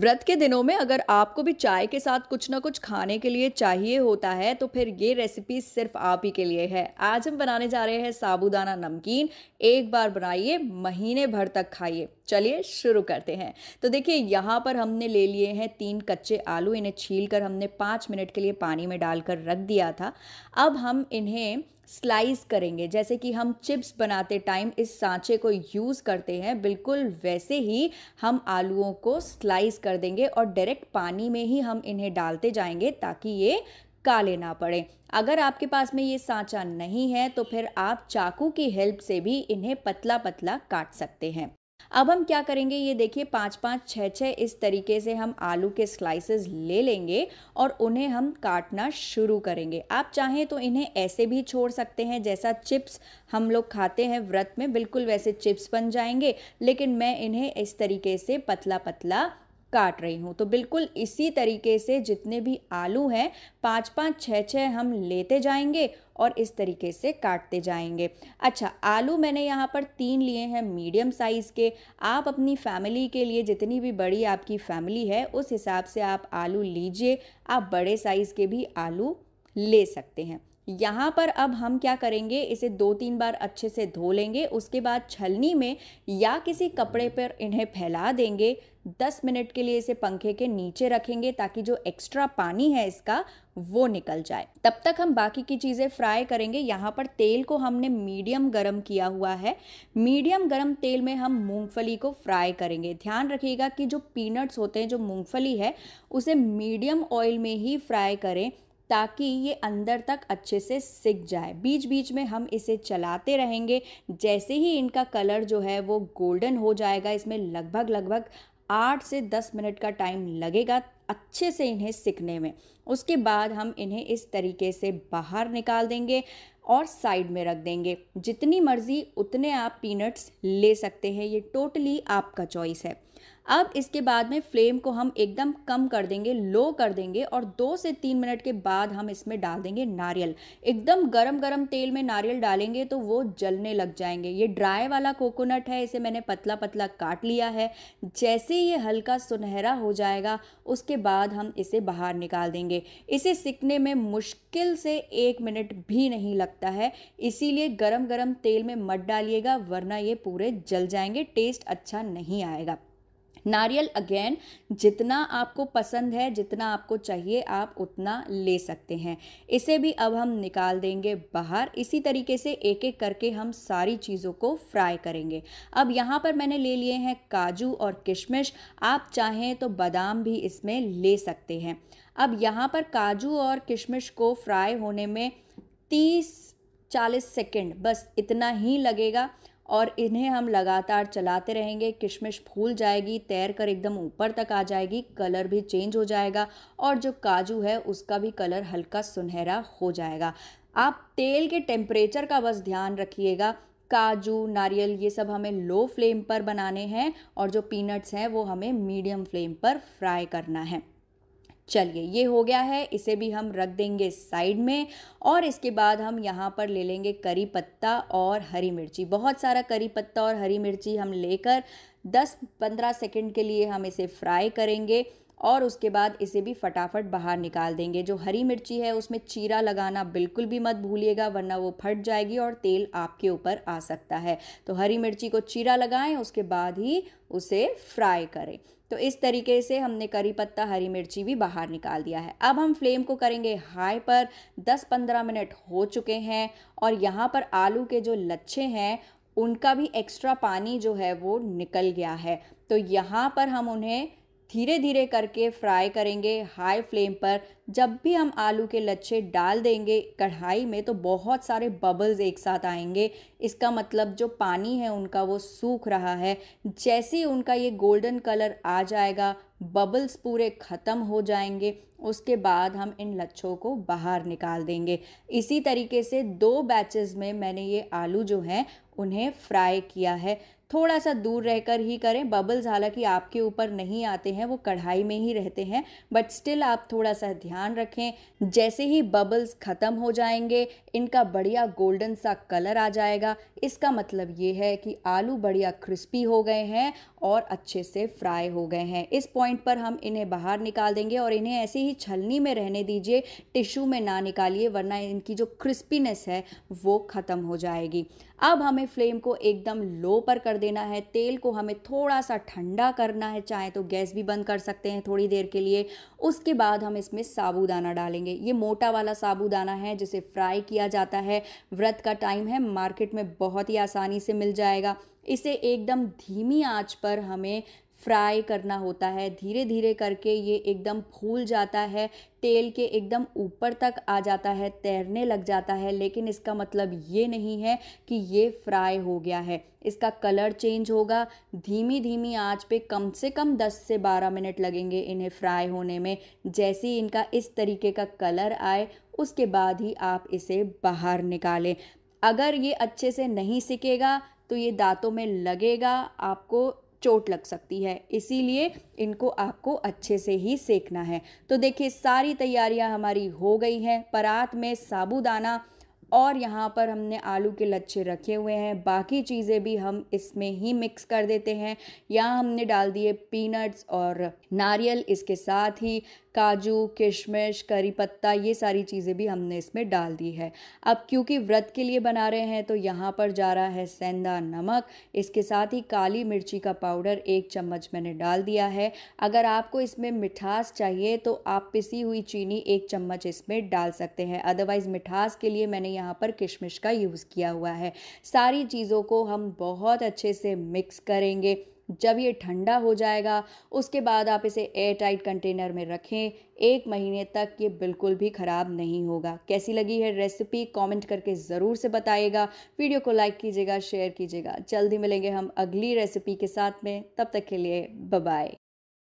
व्रत के दिनों में अगर आपको भी चाय के साथ कुछ ना कुछ खाने के लिए चाहिए होता है तो फिर ये रेसिपी सिर्फ आप ही के लिए है आज हम बनाने जा रहे हैं साबूदाना नमकीन एक बार बनाइए महीने भर तक खाइए चलिए शुरू करते हैं तो देखिए यहाँ पर हमने ले लिए हैं तीन कच्चे आलू इन्हें छील कर हमने पाँच मिनट के लिए पानी में डालकर रख दिया था अब हम इन्हें स्लाइस करेंगे जैसे कि हम चिप्स बनाते टाइम इस सांचे को यूज़ करते हैं बिल्कुल वैसे ही हम आलूओं को स्लाइस कर देंगे और डायरेक्ट पानी में ही हम इन्हें डालते जाएंगे ताकि ये काले ना पड़े अगर आपके पास में ये सांचा नहीं है तो फिर आप चाकू की हेल्प से भी इन्हें पतला पतला काट सकते हैं अब हम क्या करेंगे ये देखिए पाँच पाँच छः छः इस तरीके से हम आलू के स्लाइसेस ले लेंगे और उन्हें हम काटना शुरू करेंगे आप चाहें तो इन्हें ऐसे भी छोड़ सकते हैं जैसा चिप्स हम लोग खाते हैं व्रत में बिल्कुल वैसे चिप्स बन जाएंगे लेकिन मैं इन्हें इस तरीके से पतला पतला काट रही हूँ तो बिल्कुल इसी तरीके से जितने भी आलू हैं पाँच पाँच छः छः हम लेते जाएंगे और इस तरीके से काटते जाएंगे अच्छा आलू मैंने यहाँ पर तीन लिए हैं मीडियम साइज़ के आप अपनी फैमिली के लिए जितनी भी बड़ी आपकी फैमिली है उस हिसाब से आप आलू लीजिए आप बड़े साइज़ के भी आलू ले सकते हैं यहाँ पर अब हम क्या करेंगे इसे दो तीन बार अच्छे से धो लेंगे उसके बाद छलनी में या किसी कपड़े पर इन्हें फैला देंगे दस मिनट के लिए इसे पंखे के नीचे रखेंगे ताकि जो एक्स्ट्रा पानी है इसका वो निकल जाए तब तक हम बाकी की चीज़ें फ्राई करेंगे यहाँ पर तेल को हमने मीडियम गरम किया हुआ है मीडियम गरम तेल में हम मूंगफली को फ्राई करेंगे ध्यान रखिएगा कि जो पीनट्स होते हैं जो मूंगफली है उसे मीडियम ऑयल में ही फ्राई करें ताकि ये अंदर तक अच्छे से सिक जाए बीच बीच में हम इसे चलाते रहेंगे जैसे ही इनका कलर जो है वो गोल्डन हो जाएगा इसमें लगभग लगभग आठ से दस मिनट का टाइम लगेगा अच्छे से इन्हें सीखने में उसके बाद हम इन्हें इस तरीके से बाहर निकाल देंगे और साइड में रख देंगे जितनी मर्ज़ी उतने आप पीनट्स ले सकते हैं ये टोटली आपका चॉइस है अब इसके बाद में फ्लेम को हम एकदम कम कर देंगे लो कर देंगे और दो से तीन मिनट के बाद हम इसमें डाल देंगे नारियल एकदम गरम गरम तेल में नारियल डालेंगे तो वो जलने लग जाएंगे ये ड्राई वाला कोकोनट है इसे मैंने पतला पतला काट लिया है जैसे ये हल्का सुनहरा हो जाएगा उसके बाद हम इसे बाहर निकाल देंगे इसे सिकने में मुश्किल से एक मिनट भी नहीं लगता है इसीलिए गरम गरम तेल में मत डालिएगा वरना ये पूरे जल जाएंगे टेस्ट अच्छा नहीं आएगा नारियल अगेन जितना आपको पसंद है जितना आपको चाहिए आप उतना ले सकते हैं इसे भी अब हम निकाल देंगे बाहर इसी तरीके से एक एक करके हम सारी चीज़ों को फ्राई करेंगे अब यहाँ पर मैंने ले लिए हैं काजू और किशमिश आप चाहें तो बादाम भी इसमें ले सकते हैं अब यहाँ पर काजू और किशमिश को फ्राई होने में तीस चालीस सेकेंड बस इतना ही लगेगा और इन्हें हम लगातार चलाते रहेंगे किशमिश फूल जाएगी तैर कर एकदम ऊपर तक आ जाएगी कलर भी चेंज हो जाएगा और जो काजू है उसका भी कलर हल्का सुनहरा हो जाएगा आप तेल के टेम्परेचर का बस ध्यान रखिएगा काजू नारियल ये सब हमें लो फ्लेम पर बनाने हैं और जो पीनट्स हैं वो हमें मीडियम फ्लेम पर फ्राई करना है चलिए ये हो गया है इसे भी हम रख देंगे साइड में और इसके बाद हम यहाँ पर ले लेंगे करी पत्ता और हरी मिर्ची बहुत सारा करी पत्ता और हरी मिर्ची हम लेकर 10-15 सेकंड के लिए हम इसे फ्राई करेंगे और उसके बाद इसे भी फटाफट बाहर निकाल देंगे जो हरी मिर्ची है उसमें चीरा लगाना बिल्कुल भी मत भूलिएगा वरना वो फट जाएगी और तेल आपके ऊपर आ सकता है तो हरी मिर्ची को चीरा लगाएं उसके बाद ही उसे फ्राई करें तो इस तरीके से हमने करी पत्ता हरी मिर्ची भी बाहर निकाल दिया है अब हम फ्लेम को करेंगे हाई पर 10-15 मिनट हो चुके हैं और यहाँ पर आलू के जो लच्छे हैं उनका भी एक्स्ट्रा पानी जो है वो निकल गया है तो यहाँ पर हम उन्हें धीरे धीरे करके फ्राई करेंगे हाई फ्लेम पर जब भी हम आलू के लच्छे डाल देंगे कढ़ाई में तो बहुत सारे बबल्स एक साथ आएंगे इसका मतलब जो पानी है उनका वो सूख रहा है जैसे ही उनका ये गोल्डन कलर आ जाएगा बबल्स पूरे ख़त्म हो जाएंगे उसके बाद हम इन लच्छों को बाहर निकाल देंगे इसी तरीके से दो बैचेस में मैंने ये आलू जो हैं उन्हें फ्राई किया है थोड़ा सा दूर रहकर ही करें बबल्स हालांकि आपके ऊपर नहीं आते हैं वो कढ़ाई में ही रहते हैं बट स्टिल आप थोड़ा सा ध्यान ध्यान रखें जैसे ही बबल्स ख़त्म हो जाएंगे इनका बढ़िया गोल्डन सा कलर आ जाएगा इसका मतलब ये है कि आलू बढ़िया क्रिस्पी हो गए हैं और अच्छे से फ्राई हो गए हैं इस पॉइंट पर हम इन्हें बाहर निकाल देंगे और इन्हें ऐसे ही छलनी में रहने दीजिए टिश्यू में ना निकालिए वरना इनकी जो क्रिस्पीनेस है वो ख़त्म हो जाएगी अब हमें फ्लेम को एकदम लो पर कर देना है तेल को हमें थोड़ा सा ठंडा करना है चाहे तो गैस भी बंद कर सकते हैं थोड़ी देर के लिए उसके बाद हम इसमें साबूदाना डालेंगे ये मोटा वाला साबूदाना है जिसे फ्राई किया जाता है व्रत का टाइम है मार्केट में बहुत ही आसानी से मिल जाएगा इसे एकदम धीमी आंच पर हमें फ्राई करना होता है धीरे धीरे करके ये एकदम फूल जाता है तेल के एकदम ऊपर तक आ जाता है तैरने लग जाता है लेकिन इसका मतलब ये नहीं है कि ये फ्राई हो गया है इसका कलर चेंज होगा धीमी धीमी आंच पे कम से कम 10 से 12 मिनट लगेंगे इन्हें फ्राई होने में जैसे ही इनका इस तरीके का कलर आए उसके बाद ही आप इसे बाहर निकालें अगर ये अच्छे से नहीं सिकेगा तो ये दांतों में लगेगा आपको चोट लग सकती है इसीलिए इनको आपको अच्छे से ही सेकना है तो देखिए सारी तैयारियां हमारी हो गई हैं परात में साबूदाना और यहाँ पर हमने आलू के लच्छे रखे हुए हैं बाकी चीज़ें भी हम इसमें ही मिक्स कर देते हैं यहाँ हमने डाल दिए पीनट्स और नारियल इसके साथ ही काजू किशमिश करी पत्ता ये सारी चीज़ें भी हमने इसमें डाल दी है अब क्योंकि व्रत के लिए बना रहे हैं तो यहाँ पर जा रहा है सेंधा नमक इसके साथ ही काली मिर्ची का पाउडर एक चम्मच मैंने डाल दिया है अगर आपको इसमें मिठास चाहिए तो आप पिसी हुई चीनी एक चम्मच इसमें डाल सकते हैं अदरवाइज़ मिठास के लिए मैंने यहाँ पर किशमिश का यूज़ किया हुआ है सारी चीज़ों को हम बहुत अच्छे से मिक्स करेंगे जब ये ठंडा हो जाएगा उसके बाद आप इसे एयर टाइट कंटेनर में रखें एक महीने तक ये बिल्कुल भी ख़राब नहीं होगा कैसी लगी है रेसिपी कमेंट करके ज़रूर से बताइएगा वीडियो को लाइक कीजिएगा शेयर कीजिएगा जल्दी मिलेंगे हम अगली रेसिपी के साथ में तब तक के लिए बाय